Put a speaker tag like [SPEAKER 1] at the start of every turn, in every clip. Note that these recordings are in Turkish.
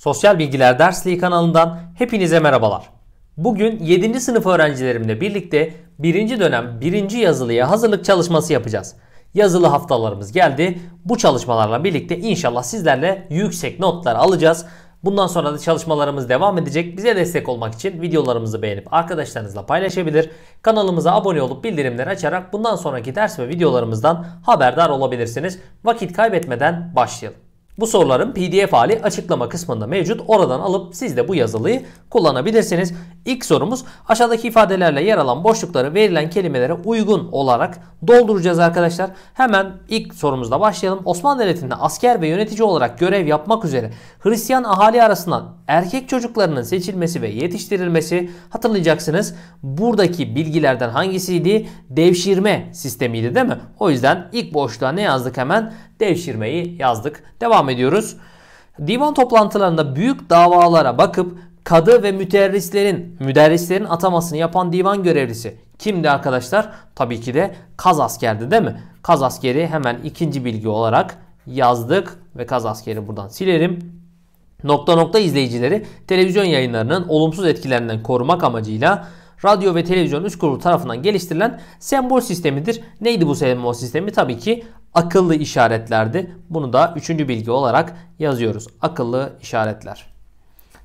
[SPEAKER 1] Sosyal Bilgiler Dersliği kanalından hepinize merhabalar. Bugün 7. sınıf öğrencilerimle birlikte 1. dönem 1. yazılıya hazırlık çalışması yapacağız. Yazılı haftalarımız geldi. Bu çalışmalarla birlikte inşallah sizlerle yüksek notlar alacağız. Bundan sonra da çalışmalarımız devam edecek. Bize destek olmak için videolarımızı beğenip arkadaşlarınızla paylaşabilir. Kanalımıza abone olup bildirimleri açarak bundan sonraki ders ve videolarımızdan haberdar olabilirsiniz. Vakit kaybetmeden başlayalım. Bu soruların pdf hali açıklama kısmında mevcut. Oradan alıp siz de bu yazılıyı kullanabilirsiniz. İlk sorumuz aşağıdaki ifadelerle yer alan boşlukları verilen kelimelere uygun olarak dolduracağız arkadaşlar. Hemen ilk sorumuzla başlayalım. Osmanlı Devleti'nde asker ve yönetici olarak görev yapmak üzere Hristiyan ahali arasından erkek çocuklarının seçilmesi ve yetiştirilmesi hatırlayacaksınız. Buradaki bilgilerden hangisiydi? Devşirme sistemiydi değil mi? O yüzden ilk boşluğa ne yazdık hemen? devşirmeyi yazdık. Devam ediyoruz. Divan toplantılarında büyük davalara bakıp kadı ve müderrislerin müderrislerin atamasını yapan divan görevlisi kimdi arkadaşlar? Tabii ki de kaz askerdi değil mi? Kaz askeri hemen ikinci bilgi olarak yazdık ve kaz askeri buradan silerim. Nokta nokta izleyicileri televizyon yayınlarının olumsuz etkilerinden korumak amacıyla Radyo ve Televizyon Üst Kurulu tarafından geliştirilen sembol sistemidir. Neydi bu sembol sistemi? Tabii ki akıllı işaretlerdi. Bunu da üçüncü bilgi olarak yazıyoruz. Akıllı işaretler.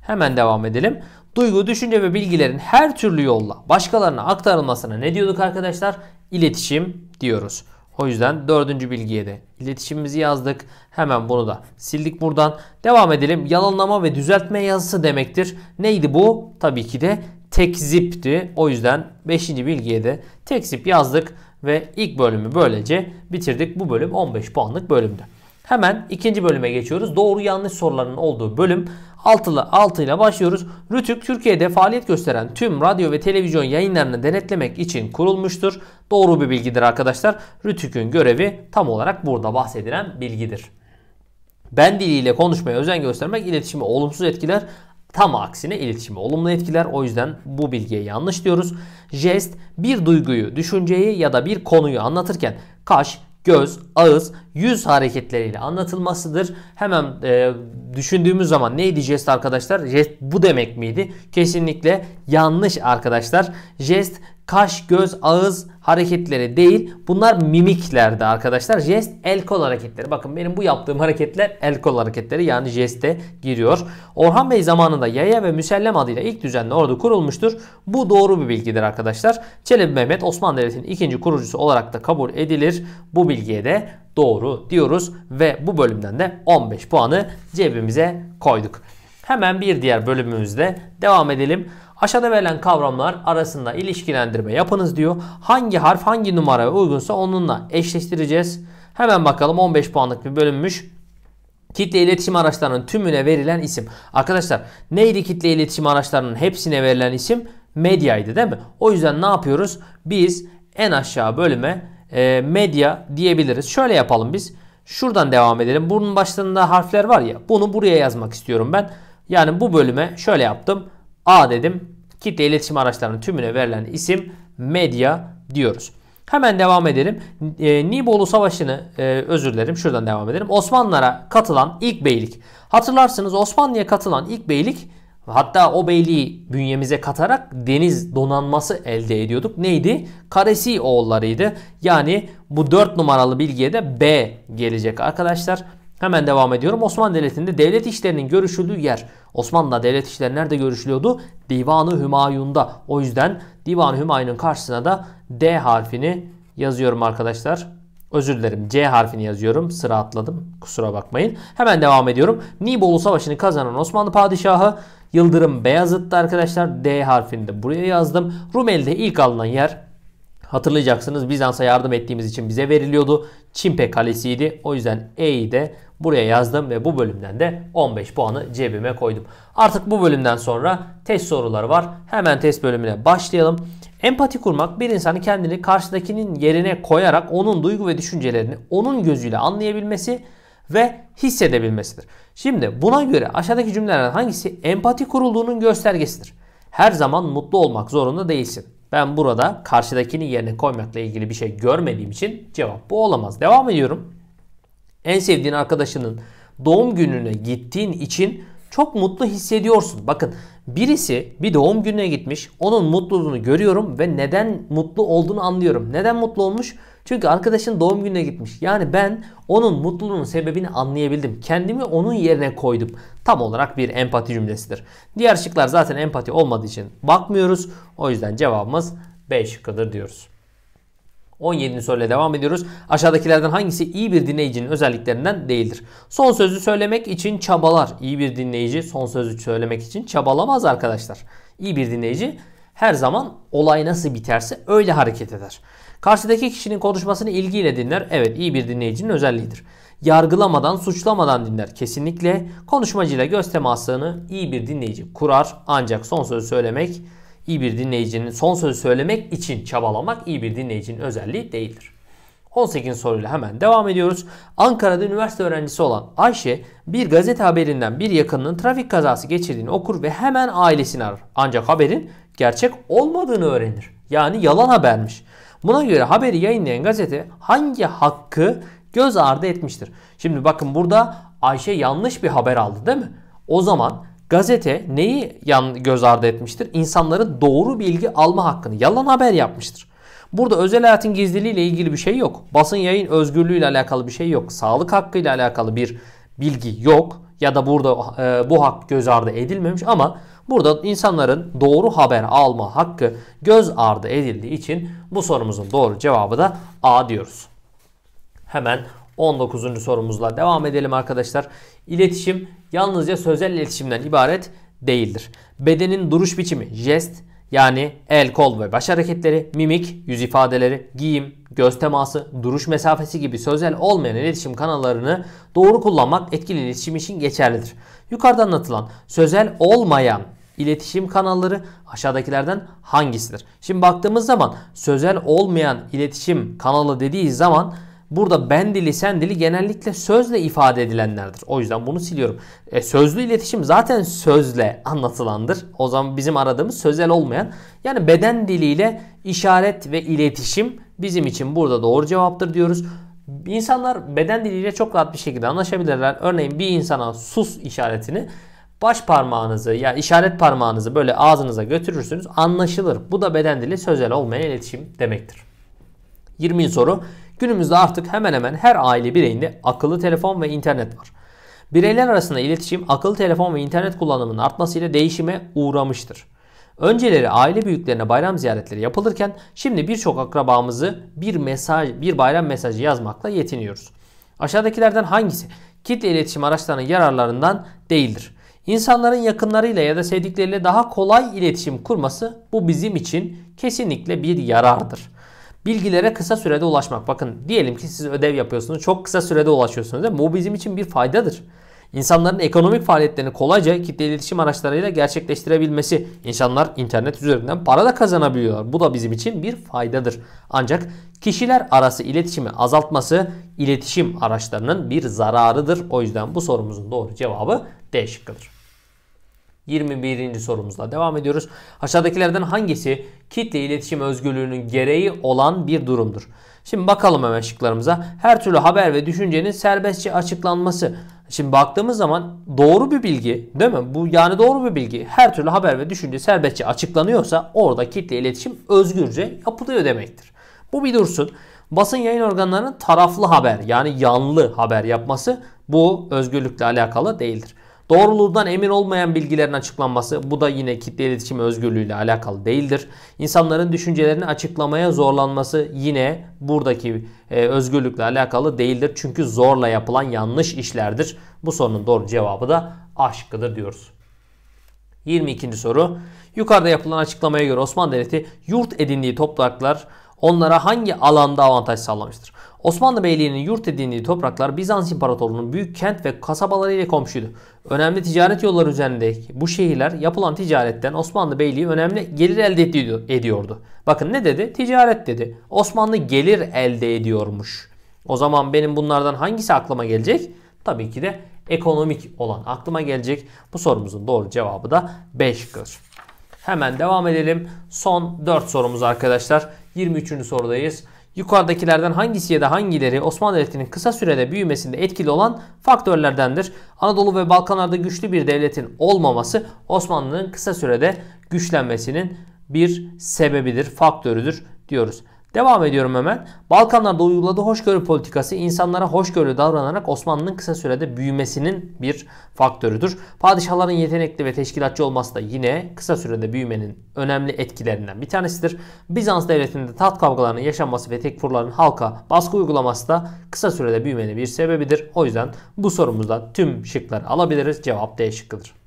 [SPEAKER 1] Hemen devam edelim. Duygu, düşünce ve bilgilerin her türlü yolla başkalarına aktarılmasına ne diyorduk arkadaşlar? İletişim diyoruz. O yüzden dördüncü bilgiye de iletişimimizi yazdık. Hemen bunu da sildik buradan. Devam edelim. Yalanlama ve düzeltme yazısı demektir. Neydi bu? Tabii ki de tek zipti, O yüzden 5. bilgiye de tek zip yazdık ve ilk bölümü böylece bitirdik. Bu bölüm 15 puanlık bölümdü. Hemen ikinci bölüme geçiyoruz. Doğru yanlış sorularının olduğu bölüm 6 ile, 6 ile başlıyoruz. Rütük Türkiye'de faaliyet gösteren tüm radyo ve televizyon yayınlarını denetlemek için kurulmuştur. Doğru bir bilgidir arkadaşlar. Rütük'ün görevi tam olarak burada bahsedilen bilgidir. Ben diliyle konuşmaya özen göstermek iletişimi olumsuz etkiler Tam aksine iletişimi olumlu etkiler. O yüzden bu bilgiye yanlış diyoruz. Jest bir duyguyu, düşünceyi ya da bir konuyu anlatırken kaş, göz, ağız, yüz hareketleriyle anlatılmasıdır. Hemen e, düşündüğümüz zaman neydi jest arkadaşlar? Jest bu demek miydi? Kesinlikle yanlış arkadaşlar. Jest kaş, göz, ağız hareketleri değil. Bunlar mimiklerdi arkadaşlar. Jest, el kol hareketleri. Bakın benim bu yaptığım hareketler el kol hareketleri yani jeste giriyor. Orhan Bey zamanında yaya ve müsellem adıyla ilk düzenli ordu kurulmuştur. Bu doğru bir bilgidir arkadaşlar. Çelebi Mehmet Osmanlı Devleti'nin ikinci kurucusu olarak da kabul edilir. Bu bilgiye de doğru diyoruz ve bu bölümden de 15 puanı cebimize koyduk. Hemen bir diğer bölümümüzde devam edelim. Aşağıda verilen kavramlar arasında ilişkilendirme yapınız diyor. Hangi harf hangi numaraya uygunsa onunla eşleştireceğiz. Hemen bakalım 15 puanlık bir bölünmüş. Kitle iletişim araçlarının tümüne verilen isim. Arkadaşlar neydi kitle iletişim araçlarının hepsine verilen isim? Medyaydı değil mi? O yüzden ne yapıyoruz? Biz en aşağı bölüme e, medya diyebiliriz. Şöyle yapalım biz. Şuradan devam edelim. Bunun başlarında harfler var ya. Bunu buraya yazmak istiyorum ben. Yani bu bölüme şöyle yaptım. A dedim. Kitle iletişim araçlarının tümüne verilen isim medya diyoruz. Hemen devam edelim. E, Nibolu Savaşı'nı e, özür dilerim şuradan devam edelim. Osmanlılara katılan ilk beylik. Hatırlarsınız Osmanlı'ya katılan ilk beylik hatta o beyliği bünyemize katarak deniz donanması elde ediyorduk. Neydi? Karesi oğullarıydı. Yani bu 4 numaralı bilgiye de B gelecek arkadaşlar. Hemen devam ediyorum. Osmanlı Devleti'nde devlet işlerinin görüşüldüğü yer. Osmanlı'da devlet işleri nerede görüşülüyordu? Divanı Hümayun'da. O yüzden Divanı Hümayun'un karşısına da D harfini yazıyorum arkadaşlar. Özür dilerim C harfini yazıyorum. Sıra atladım. Kusura bakmayın. Hemen devam ediyorum. Nibolu Savaşı'nı kazanan Osmanlı Padişahı Yıldırım Beyazıt'tı arkadaşlar. D harfini de buraya yazdım. Rumeli'de ilk alınan yer hatırlayacaksınız Bizans'a yardım ettiğimiz için bize veriliyordu. Çimpe Kalesi'ydi. O yüzden E'yi de buraya yazdım ve bu bölümden de 15 puanı cebime koydum. Artık bu bölümden sonra test soruları var. Hemen test bölümüne başlayalım. Empati kurmak bir insanı kendini karşıdakinin yerine koyarak onun duygu ve düşüncelerini onun gözüyle anlayabilmesi ve hissedebilmesidir. Şimdi buna göre aşağıdaki cümlelerden hangisi empati kurulduğunun göstergesidir? Her zaman mutlu olmak zorunda değilsin. Ben burada karşıdakini yerine koymakla ilgili bir şey görmediğim için cevap bu olamaz. Devam ediyorum. En sevdiğin arkadaşının doğum gününe gittiğin için çok mutlu hissediyorsun. Bakın birisi bir doğum gününe gitmiş. Onun mutluluğunu görüyorum ve neden mutlu olduğunu anlıyorum. Neden mutlu olmuş? Çünkü arkadaşın doğum gününe gitmiş. Yani ben onun mutluluğunun sebebini anlayabildim. Kendimi onun yerine koydum. Tam olarak bir empati cümlesidir. Diğer şıklar zaten empati olmadığı için bakmıyoruz. O yüzden cevabımız B şıkkıdır diyoruz. 17. soruyla devam ediyoruz. Aşağıdakilerden hangisi iyi bir dinleyicinin özelliklerinden değildir? Son sözü söylemek için çabalar. İyi bir dinleyici son sözü söylemek için çabalamaz arkadaşlar. İyi bir dinleyici her zaman olay nasıl biterse öyle hareket eder. Karşıdaki kişinin konuşmasını ilgiyle dinler. Evet iyi bir dinleyicinin özelliğidir. Yargılamadan, suçlamadan dinler. Kesinlikle konuşmacıyla göz temasını iyi bir dinleyici kurar. Ancak son sözü söylemek İyi bir dinleyicinin son sözü söylemek için çabalamak iyi bir dinleyicinin özelliği değildir. 18 soruyla hemen devam ediyoruz. Ankara'da üniversite öğrencisi olan Ayşe bir gazete haberinden bir yakınının trafik kazası geçirdiğini okur ve hemen ailesini arar. Ancak haberin gerçek olmadığını öğrenir. Yani yalan habermiş. Buna göre haberi yayınlayan gazete hangi hakkı göz ardı etmiştir? Şimdi bakın burada Ayşe yanlış bir haber aldı değil mi? O zaman Gazete neyi yan göz ardı etmiştir? İnsanların doğru bilgi alma hakkını yalan haber yapmıştır. Burada özel hayatın gizliliği ile ilgili bir şey yok. Basın yayın özgürlüğü ile alakalı bir şey yok. Sağlık hakkı ile alakalı bir bilgi yok ya da burada e, bu hak göz ardı edilmemiş ama burada insanların doğru haber alma hakkı göz ardı edildiği için bu sorumuzun doğru cevabı da A diyoruz. Hemen 19. sorumuzla devam edelim arkadaşlar. İletişim yalnızca sözel iletişimden ibaret değildir. Bedenin duruş biçimi, jest yani el, kol ve baş hareketleri, mimik, yüz ifadeleri, giyim, göz teması, duruş mesafesi gibi sözel olmayan iletişim kanallarını doğru kullanmak etkili iletişim için geçerlidir. Yukarıda anlatılan sözel olmayan iletişim kanalları aşağıdakilerden hangisidir? Şimdi baktığımız zaman sözel olmayan iletişim kanalı dediği zaman Burada ben dili, sen dili genellikle sözle ifade edilenlerdir. O yüzden bunu siliyorum. E, sözlü iletişim zaten sözle anlatılandır. O zaman bizim aradığımız sözel olmayan. Yani beden diliyle işaret ve iletişim bizim için burada doğru cevaptır diyoruz. İnsanlar beden diliyle çok rahat bir şekilde anlaşabilirler. Örneğin bir insana sus işaretini baş parmağınızı ya işaret parmağınızı böyle ağzınıza götürürsünüz anlaşılır. Bu da beden dili sözel olmayan iletişim demektir. 20. soru Günümüzde artık hemen hemen her aile bireyinde akıllı telefon ve internet var. Bireyler arasında iletişim akıllı telefon ve internet kullanımının artmasıyla değişime uğramıştır. Önceleri aile büyüklerine bayram ziyaretleri yapılırken şimdi birçok akrabamızı bir mesaj, bir bayram mesajı yazmakla yetiniyoruz. Aşağıdakilerden hangisi kitle iletişim araçlarının yararlarından değildir? İnsanların yakınlarıyla ya da sevdikleriyle daha kolay iletişim kurması bu bizim için kesinlikle bir yarardır bilgilere kısa sürede ulaşmak. Bakın diyelim ki siz ödev yapıyorsunuz. Çok kısa sürede ulaşıyorsunuz. Değil mi? Bu bizim için bir faydadır. İnsanların ekonomik faaliyetlerini kolayca kitle iletişim araçlarıyla gerçekleştirebilmesi. insanlar internet üzerinden para da kazanabiliyorlar. Bu da bizim için bir faydadır. Ancak kişiler arası iletişimi azaltması iletişim araçlarının bir zararıdır. O yüzden bu sorumuzun doğru cevabı D şıkkıdır. 21. sorumuzla devam ediyoruz. Aşağıdakilerden hangisi kitle iletişim özgürlüğünün gereği olan bir durumdur? Şimdi bakalım hemen şıklarımıza. Her türlü haber ve düşüncenin serbestçe açıklanması. Şimdi baktığımız zaman doğru bir bilgi değil mi? Bu yani doğru bir bilgi. Her türlü haber ve düşünce serbestçe açıklanıyorsa orada kitle iletişim özgürce yapılıyor demektir. Bu bir dursun. Basın yayın organlarının taraflı haber yani yanlı haber yapması bu özgürlükle alakalı değildir. Doğruluğundan emin olmayan bilgilerin açıklanması bu da yine kitle iletişim özgürlüğüyle alakalı değildir. İnsanların düşüncelerini açıklamaya zorlanması yine buradaki e, özgürlükle alakalı değildir. Çünkü zorla yapılan yanlış işlerdir. Bu sorunun doğru cevabı da aşkıdır diyoruz. 22. soru. Yukarıda yapılan açıklamaya göre Osmanlı Devleti yurt edindiği topraklar onlara hangi alanda avantaj sağlamıştır? Osmanlı Beyliği'nin yurt edindiği topraklar Bizans İmparatorluğu'nun büyük kent ve kasabalarıyla komşuydu. Önemli ticaret yolları üzerindeki bu şehirler yapılan ticaretten Osmanlı Beyliği önemli gelir elde ediyordu. Bakın ne dedi? Ticaret dedi. Osmanlı gelir elde ediyormuş. O zaman benim bunlardan hangisi aklıma gelecek? Tabii ki de ekonomik olan aklıma gelecek. Bu sorumuzun doğru cevabı da 5'tir. Hemen devam edelim. Son 4 sorumuz arkadaşlar. 23. sorudayız. Yukarıdakilerden hangisi ya da hangileri Osmanlı Devleti'nin kısa sürede büyümesinde etkili olan faktörlerdendir. Anadolu ve Balkanlarda güçlü bir devletin olmaması Osmanlı'nın kısa sürede güçlenmesinin bir sebebidir, faktörüdür diyoruz. Devam ediyorum hemen. Balkanlarda uyguladığı hoşgörü politikası insanlara hoşgörü davranarak Osmanlı'nın kısa sürede büyümesinin bir faktörüdür. Padişahların yetenekli ve teşkilatçı olması da yine kısa sürede büyümenin önemli etkilerinden bir tanesidir. Bizans devletinde taht kavgalarının yaşanması ve tekfurların halka baskı uygulaması da kısa sürede büyümenin bir sebebidir. O yüzden bu sorumuzda tüm şıkları alabiliriz. Cevap D şıkkıdır.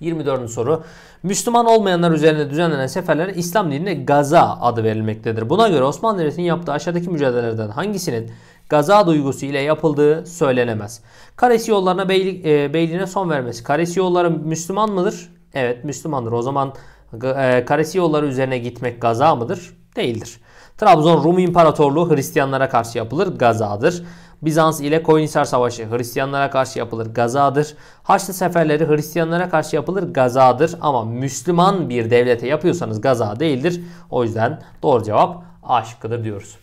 [SPEAKER 1] 24. soru. Müslüman olmayanlar üzerinde düzenlenen seferlere İslam dinine Gaza adı verilmektedir. Buna göre Osmanlı Devleti'nin yaptığı aşağıdaki mücadelelerden hangisinin Gaza duygusu ile yapıldığı söylenemez. Karesi yollarına beylik, e, beyliğine son vermesi. Karesi yolları Müslüman mıdır? Evet Müslümandır. O zaman e, Karesi yolları üzerine gitmek Gaza mıdır? Değildir. Trabzon Rum İmparatorluğu Hristiyanlara karşı yapılır. Gaza'dır. Bizans ile Koyunhisar Savaşı Hristiyanlara karşı yapılır gazadır. Haçlı seferleri Hristiyanlara karşı yapılır gazadır ama Müslüman bir devlete yapıyorsanız gaza değildir. O yüzden doğru cevap A şıkkıdır diyoruz.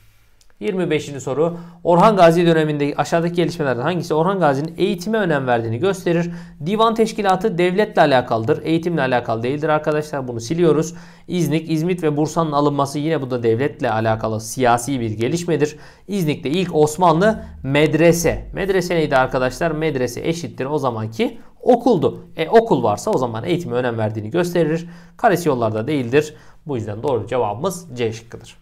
[SPEAKER 1] 25. soru Orhan Gazi döneminde aşağıdaki gelişmelerden hangisi Orhan Gazi'nin eğitime önem verdiğini gösterir. Divan teşkilatı devletle alakalıdır. Eğitimle alakalı değildir arkadaşlar. Bunu siliyoruz. İznik, İzmit ve Bursa'nın alınması yine bu da devletle alakalı siyasi bir gelişmedir. İznik'te ilk Osmanlı medrese. Medrese neydi arkadaşlar? Medrese eşittir o zamanki okuldu. E okul varsa o zaman eğitime önem verdiğini gösterir. Karesi yollarda değildir. Bu yüzden doğru cevabımız C şıkkıdır.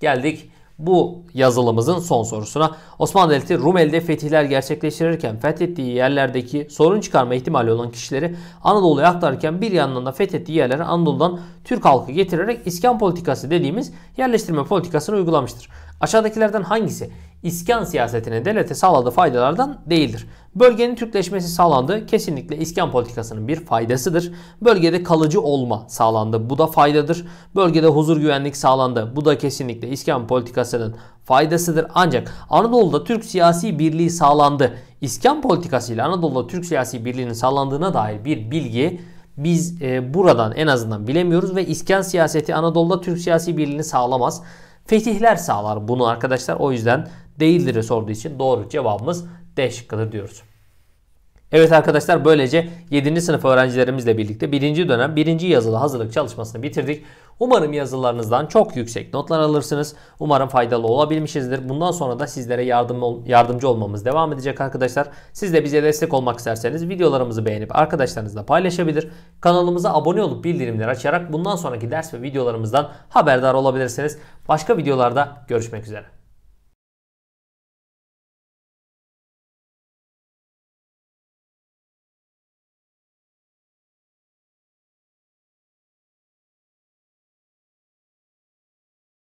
[SPEAKER 1] Geldik bu yazılımızın son sorusuna Osmanlı Devleti Rumeli'de fetihler gerçekleştirirken fethettiği yerlerdeki sorun çıkarma ihtimali olan kişileri Anadolu'ya aktarırken bir yandan da fethettiği yerlere Anadolu'dan Türk halkı getirerek iskan politikası dediğimiz yerleştirme politikasını uygulamıştır. Aşağıdakilerden hangisi İskan siyasetine devlete sağladığı faydalardan değildir? Bölgenin Türkleşmesi sağlandı. Kesinlikle İskan politikasının bir faydasıdır. Bölgede kalıcı olma sağlandı. Bu da faydadır. Bölgede huzur güvenlik sağlandı. Bu da kesinlikle İskan politikasının faydasıdır. Ancak Anadolu'da Türk siyasi birliği sağlandı. İskan politikasıyla Anadolu'da Türk siyasi birliğinin sağlandığına dair bir bilgi biz e, buradan en azından bilemiyoruz ve İskan siyaseti Anadolu'da Türk siyasi birliğini sağlamaz fetihler sağlar bunu arkadaşlar. O yüzden değildir sorduğu için doğru cevabımız D şıkkıdır diyoruz. Evet arkadaşlar böylece 7. sınıf öğrencilerimizle birlikte 1. dönem 1. yazılı hazırlık çalışmasını bitirdik. Umarım yazılarınızdan çok yüksek notlar alırsınız. Umarım faydalı olabilmişizdir. Bundan sonra da sizlere yardım, yardımcı olmamız devam edecek arkadaşlar. Siz de bize destek olmak isterseniz videolarımızı beğenip arkadaşlarınızla paylaşabilir. Kanalımıza abone olup bildirimleri açarak bundan sonraki ders ve videolarımızdan haberdar olabilirsiniz. Başka videolarda görüşmek üzere.